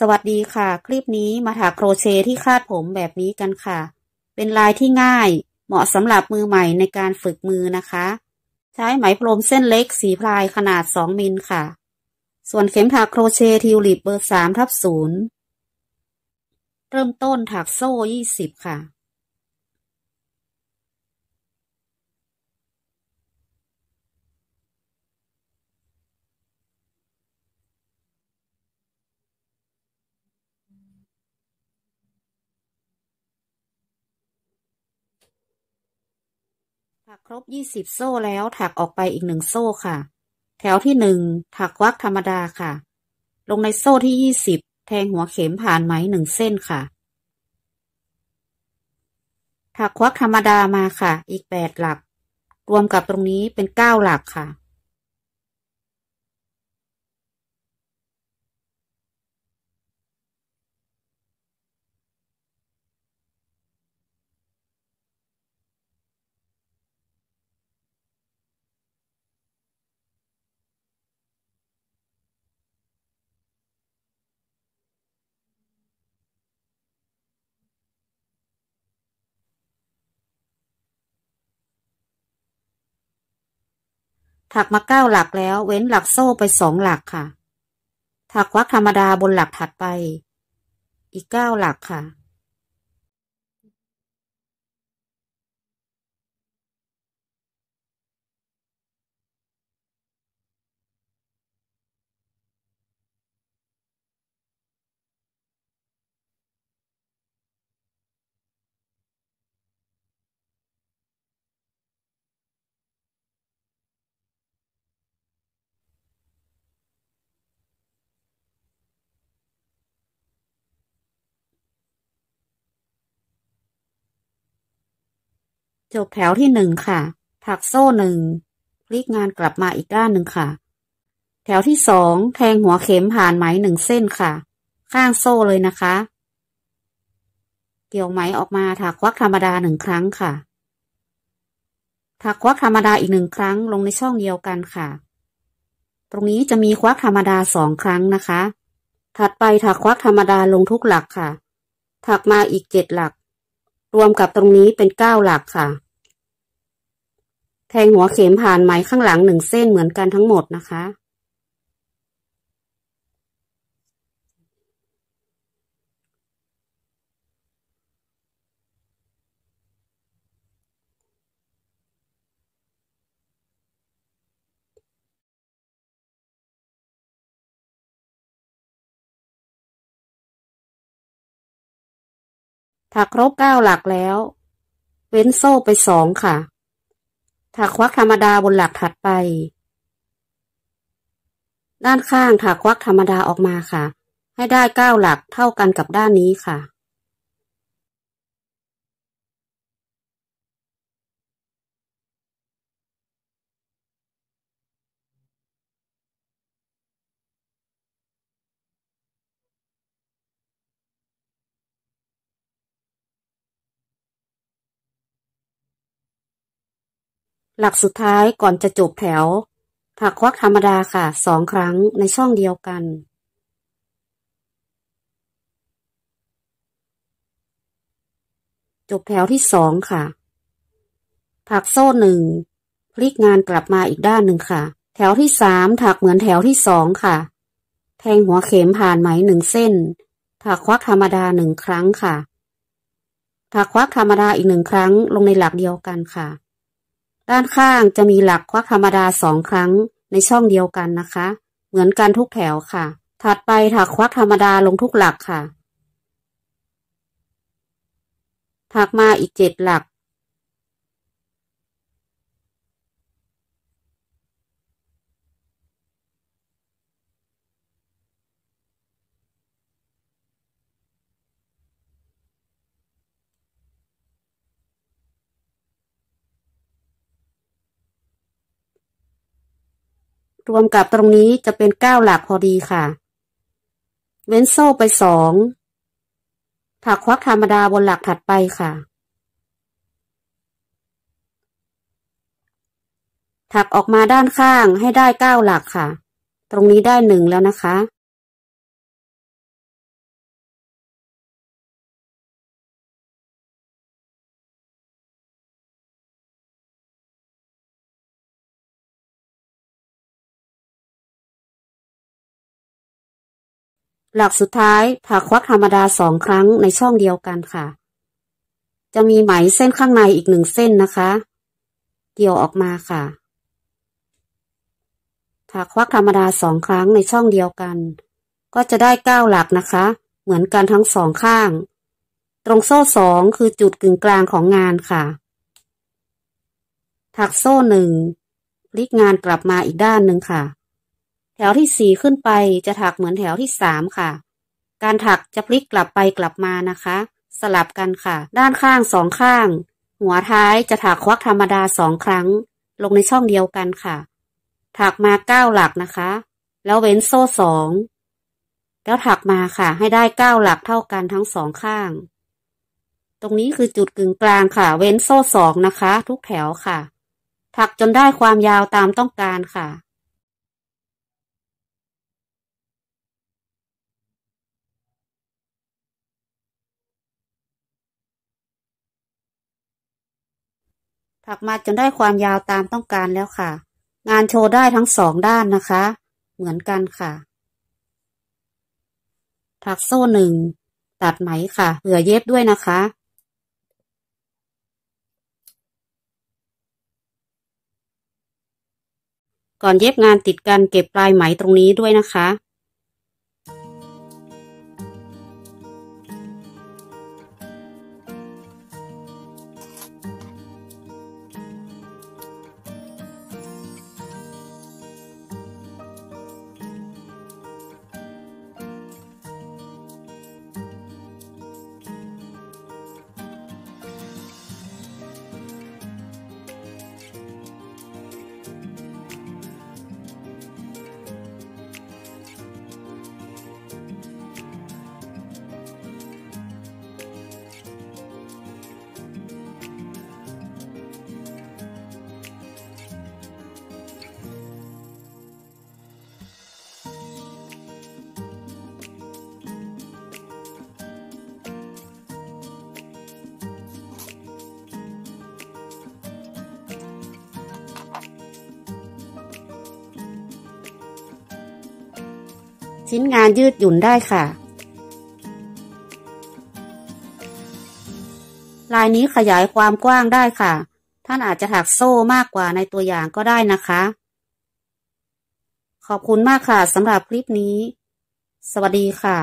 สวัสดีค่ะ คลิปนี้มาถักโครเชต์ที่คาดผมแบบนี้กันค่ะ เป็นลายที่ง่าย เหมาะสำหรับมือใหม่ในการฝึกมือนะคะ ใช้ไหมพรมเส้นเล็กสีพลายขนาด 2มิลค่ะ ส่วนเข็มถักโครเชต์ทิวลิปเบอร์3ทับ0เริ่มต้นถักโซ่ 20 ค่ะถักครบยี่สิบโซ่แล้วถักออกไปอีกหนึ่งโซ่ค่ะ แถวที่หนึ่ง ถักวักธรรมดาค่ะ ลงในโซ่ที่ยี่สิบแทงหัวเข็มผ่านไหมหนึ่งเส้นค่ะ ถักควักธรรมดามาค่ะ อีกแปดหลัก รวมกับตรงนี้เป็นเก้าหลักค่ะถักมาเก้าหลักแล้วเว้นหลักโซ่ไปสองหลักค่ะ ถักวักธรรมดาบนหลักถัดไป อีกเก้าหลักค่ะจบแถวที่หนึ่งค่ะ ถักโซ่หนึ่ง พลิกงานกลับมาอีกด้านหนึ่งค่ะ แถวที่สอง แทงหัวเข็มผ่านไหมหนึ่งเส้นค่ะ ข้างโซ่เลยนะคะ เกี่ยวไหมออกมาถักควักธรรมดาหนึ่งครั้งค่ะ ถักควักธรรมดาอีกหนึ่งครั้งลงในช่องเดียวกันค่ะ ตรงนี้จะมีควักธรรมดาสองครั้งนะคะ ถัดไปถักควักธรรมดาลงทุกหลักค่ะ ถักมาอีกเจ็ดหลักรวมกับตรงนี้เป็นเก้าหลักค่ะ แทงหัวเข็มผ่านไหมข้างหลังหนึ่งเส้นเหมือนกันทั้งหมดนะคะถ้าครบเก้าหลักแล้ว เว้นโซ่ไปสองค่ะ ถักควักธรรมดาบนหลักถัดไป ด้านข้างถักควักธรรมดาออกมาค่ะ ให้ได้เก้าหลักเท่ากันกับด้านนี้ค่ะหลักสุดท้ายก่อนจะจบแถวผักควักธรรมดาค่ะสองครั้งในช่องเดียวกัน จบแถวที่สองค่ะผักโซ่หนึ่งพลิกงานกลับมาอีกด้านหนึ่งค่ะ แถวที่สามถักเหมือนแถวที่สองค่ะ แทงหัวเข็มผ่านไหมหนึ่งเส้น ถักควักธรรมดาหนึ่งครั้งค่ะ ถักควักธรรมดาอีกหนึ่งครั้ง ลงในหลักเดียวกันค่ะด้านข้างจะมีหลักควักธรรมดาสองครั้งในช่องเดียวกันนะคะ เหมือนกันทุกแถวค่ะ ถัดไปถักควักธรรมดาลงทุกหลักค่ะ ถักมาอีกเจ็ดหลักรวมกับตรงนี้จะเป็นเก้าหลักพอดีค่ะ เว้นโซ่ไปสอง ถักควักธรรมดาบนหลักถัดไปค่ะ ถักออกมาด้านข้างให้ได้เก้าหลักค่ะ ตรงนี้ได้หนึ่งแล้วนะคะหลักสุดท้ายถักควักธรรมดาสองครั้งในช่องเดียวกันค่ะ จะมีไหมเส้นข้างในอีกหนึ่งเส้นนะคะ เกี่ยวออกมาค่ะถักควักธรรมดาสองครั้งในช่องเดียวกัน ก็จะได้เก้าหลักนะคะ เหมือนกันทั้งสองข้าง ตรงโซ่สองคือจุดกึ่งกลางของงานค่ะ ถักโซ่หนึ่งพลิกงานกลับมาอีกด้านหนึ่งค่ะแถวที่สี่ขึ้นไปจะถักเหมือนแถวที่สามค่ะ การถักจะพลิกกลับไปกลับมานะคะ สลับกันค่ะ ด้านข้างสองข้าง หัวท้ายจะถักควักธรรมดาสองครั้ง ลงในช่องเดียวกันค่ะ ถักมาเก้าหลักนะคะ แล้วเว้นโซ่สอง แล้วถักมาค่ะ ให้ได้เก้าหลักเท่ากันทั้งสองข้าง ตรงนี้คือจุดกึ่งกลางค่ะ เว้นโซ่สองนะคะ ทุกแถวค่ะ ถักจนได้ความยาวตามต้องการค่ะถักมาจนได้ความยาวตามต้องการแล้วค่ะ งานโชว์ได้ทั้งสองด้านนะคะ เหมือนกันค่ะ ถักโซ่หนึ่ง ตัดไหมค่ะเผื่อเย็บด้วยนะคะ ก่อนเย็บงานติดกันเก็บปลายไหมตรงนี้ด้วยนะคะชิ้นงานยืดหยุ่นได้ค่ะ ลายนี้ขยายความกว้างได้ค่ะ ท่านอาจจะถักโซ่มากกว่าในตัวอย่างก็ได้นะคะ ขอบคุณมากค่ะสำหรับคลิปนี้ สวัสดีค่ะ